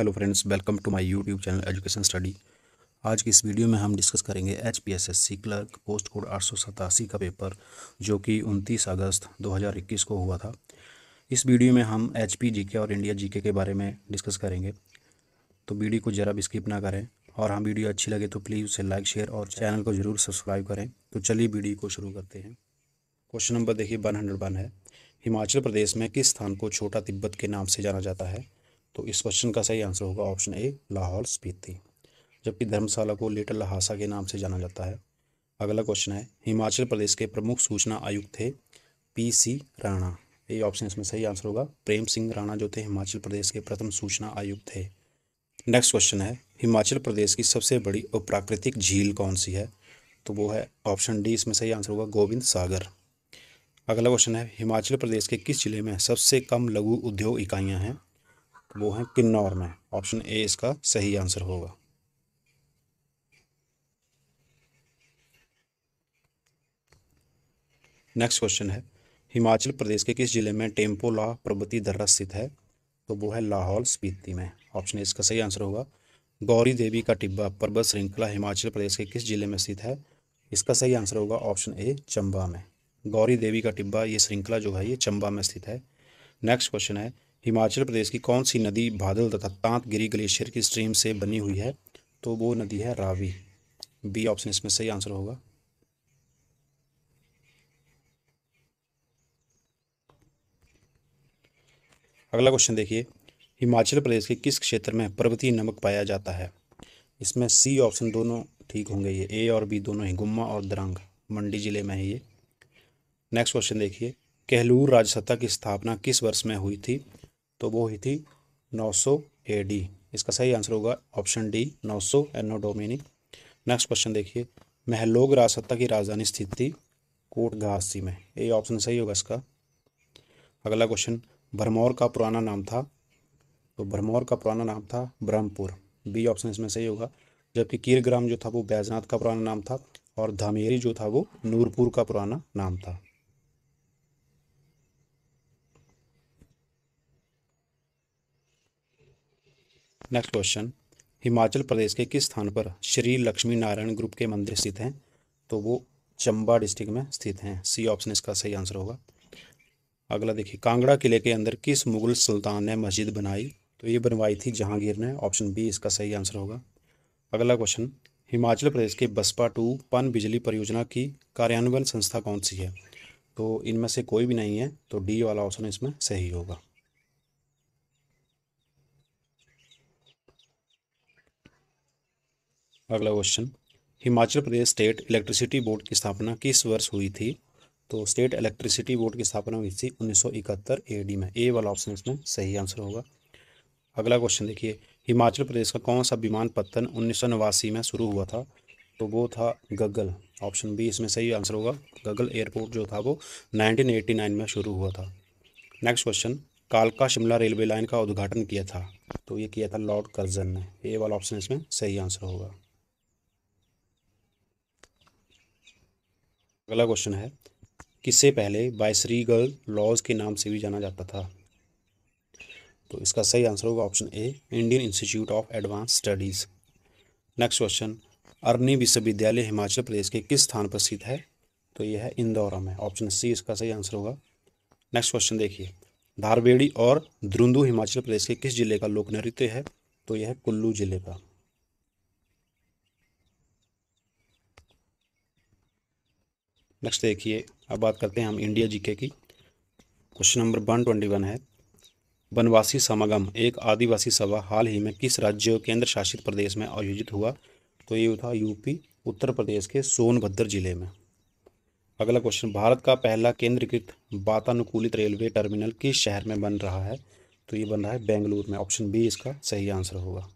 hello friends welcome to my YouTube channel education study आज की इस वीडियो में हम डिस्कस करेंगे H P S S C clerk post code आठ का पेपर जो कि 29 अगस्त 2021 को हुआ था इस वीडियो में हम एच पी जी के और इंडिया जी के, के बारे में डिस्कस करेंगे तो वीडियो को ज़रा भी स्किप ना करें और हम हाँ, वीडियो अच्छी लगे तो प्लीज़ उसे लाइक शेयर और चैनल को ज़रूर सब्सक्राइब करें तो चलिए वीडियो को शुरू करते हैं क्वेश्चन नंबर देखिए वन है हिमाचल प्रदेश में किस स्थान को छोटा तिब्बत के नाम से जाना जाता है तो इस क्वेश्चन का सही आंसर होगा ऑप्शन ए लाहौल स्पीति जबकि धर्मशाला को लिटल लहासा के नाम से जाना जाता है अगला क्वेश्चन है हिमाचल प्रदेश के प्रमुख सूचना आयुक्त थे पी सी राणा ये ऑप्शन इसमें सही आंसर होगा प्रेम सिंह राणा जो थे हिमाचल प्रदेश के प्रथम सूचना आयुक्त थे नेक्स्ट क्वेश्चन है हिमाचल प्रदेश की सबसे बड़ी प्राकृतिक झील कौन सी है तो वो है ऑप्शन डी इसमें सही आंसर होगा गोविंद सागर अगला क्वेश्चन है हिमाचल प्रदेश के किस जिले में सबसे कम लघु उद्योग इकाइयाँ हैं वो है किन्नौर में ऑप्शन ए इसका सही आंसर होगा नेक्स्ट क्वेश्चन है हिमाचल प्रदेश के किस जिले में ला पर्वती दर्रा स्थित है तो वो है लाहौल स्पीति में ऑप्शन ए इसका सही आंसर होगा गौरी देवी का टिब्बा पर्वत श्रृंखला हिमाचल प्रदेश के किस जिले में स्थित है इसका सही आंसर होगा ऑप्शन ए चंबा में गौरी देवी का टिब्बा ये श्रृंखला जो है ये चंबा में स्थित है नेक्स्ट क्वेश्चन है हिमाचल प्रदेश की कौन सी नदी भादल तथा तांतगिरी ग्लेशियर की स्ट्रीम से बनी हुई है तो वो नदी है रावी बी ऑप्शन इसमें सही आंसर होगा अगला क्वेश्चन देखिए हिमाचल प्रदेश के किस क्षेत्र में पर्वतीय नमक पाया जाता है इसमें सी ऑप्शन दोनों ठीक होंगे ये ए और बी दोनों ही गुम्मा और दरंग मंडी जिले में है ये नेक्स्ट क्वेश्चन देखिए कहलूर राजसत्ता की स्थापना किस वर्ष में हुई थी तो वो हुई थी 900 डी इसका सही आंसर होगा option D 900 anno domini next question देखिए महलोग राजसत्ता की राजधानी स्थित थी कोट घासी में ये ऑप्शन सही होगा इसका अगला क्वेश्चन भरमौर का पुराना नाम था तो भरमौर का पुराना नाम था ब्रह्मपुर बी ऑप्शन इसमें सही होगा जबकि कीरग्राम जो था वो बैजनाथ का पुराना नाम था और धामेरी जो था वो नूरपुर का पुराना नाम था नेक्स्ट क्वेश्चन हिमाचल प्रदेश के किस स्थान पर श्री लक्ष्मी नारायण ग्रुप के मंदिर स्थित हैं तो वो चंबा डिस्ट्रिक्ट में स्थित हैं सी ऑप्शन इसका सही आंसर होगा अगला देखिए कांगड़ा किले के अंदर किस मुगल सुल्तान ने मस्जिद बनाई तो ये बनवाई थी जहांगीर ने ऑप्शन बी इसका सही आंसर होगा अगला क्वेश्चन हिमाचल प्रदेश के बसपा टू पन बिजली परियोजना की कार्यान्वयन संस्था कौन सी है तो इनमें से कोई भी नहीं है तो डी वाला ऑप्शन इसमें सही होगा अगला question Himachal Pradesh state electricity board की स्थापना किस वर्ष हुई थी तो स्टेट इलेक्ट्रिसिटी बोर्ड की स्थापना हुई थी उन्नीस सौ इकहत्तर ए डी में ए वाला ऑप्शन इसमें सही आंसर होगा अगला क्वेश्चन देखिए हिमाचल प्रदेश का कौन सा विमान पत्तन उन्नीस में शुरू हुआ था तो वो था गगल ऑप्शन बी इसमें सही आंसर होगा गगल एयरपोर्ट जो था वो 1989 में शुरू हुआ था नेक्स्ट क्वेश्चन कालका शिमला रेलवे लाइन का उद्घाटन किया था तो ये किया था लॉर्ड कर्जन ने ए वाला ऑप्शन इसमें सही आंसर होगा अगला क्वेश्चन है किससे पहले बायसरी गर्ल लॉज के नाम से भी जाना जाता था तो इसका सही आंसर होगा option A Indian Institute of advance studies next question Arni विश्वविद्यालय हिमाचल प्रदेश के किस स्थान पर स्थित है तो यह है इंदौरा में ऑप्शन सी इसका सही आंसर होगा नेक्स्ट क्वेश्चन देखिए धारवेड़ी और द्रुंदू हिमाचल प्रदेश के किस जिले का लोक नृत्य है तो यह कुल्लू जिले का नेक्स्ट देखिए अब बात करते हैं हम इंडिया जीके की question number one twenty one है वनवासी समागम एक आदिवासी सभा हाल ही में किस राज्य केंद्र शासित प्रदेश में आयोजित हुआ तो ये था यूपी उत्तर प्रदेश के सोनभद्र जिले में अगला क्वेश्चन भारत का पहला केंद्रीकृत वातानुकूलित रेलवे टर्मिनल किस शहर में बन रहा है तो ये बन रहा है बेंगलुरु में ऑप्शन बी इसका सही आंसर होगा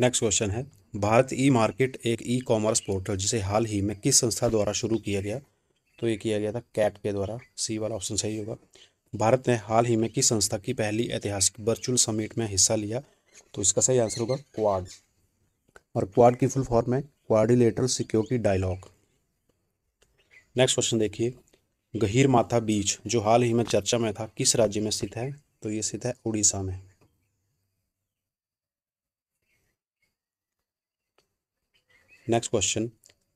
नेक्स्ट क्वेश्चन है भारत ई मार्केट एक ई कॉमर्स पोर्टल जिसे हाल ही में किस संस्था द्वारा शुरू किया गया तो ये किया गया था कैट के द्वारा सी वाला ऑप्शन सही होगा भारत ने हाल ही में किस संस्था की पहली ऐतिहासिक वर्चुअल समिट में हिस्सा लिया तो इसका सही आंसर होगा क्वाड और क्वाड की फुल फॉर्म है quadrilateral security dialogue next question देखिए गहीर माथा बीच जो हाल ही में चर्चा में था किस राज्य में स्थित है तो ये स्थित है उड़ीसा में नेक्स्ट क्वेश्चन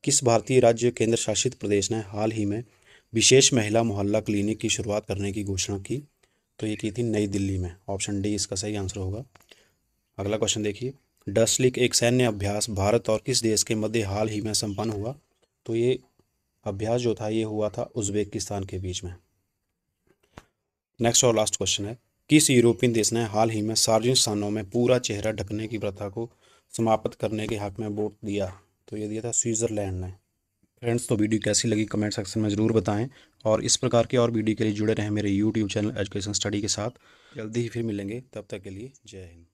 किस भारतीय राज्य केंद्र शासित प्रदेश ने हाल ही में विशेष महिला मोहल्ला क्लिनिक की शुरुआत करने की घोषणा की तो ये की थी नई दिल्ली में ऑप्शन डी इसका सही आंसर होगा अगला क्वेश्चन देखिए डस्लिक एक सैन्य अभ्यास भारत और किस देश के मध्य हाल ही में संपन्न हुआ तो ये अभ्यास जो था ये हुआ था उज्बेकिस्तान के बीच में नेक्स्ट और लास्ट क्वेश्चन है किस यूरोपियन देश ने हाल ही में सार्वजनिक स्थानों में पूरा चेहरा ढकने की प्रथा को समाप्त करने के हक में वोट दिया तो ये दिया था स्विट्ज़रलैंड ने फ्रेंड्स तो वीडियो कैसी लगी कमेंट सेक्शन में ज़रूर बताएं और इस प्रकार के और वीडियो के लिए जुड़े रहें मेरे यूट्यूब चैनल एजुकेशन स्टडी के साथ जल्दी ही फिर मिलेंगे तब तक के लिए जय हिंद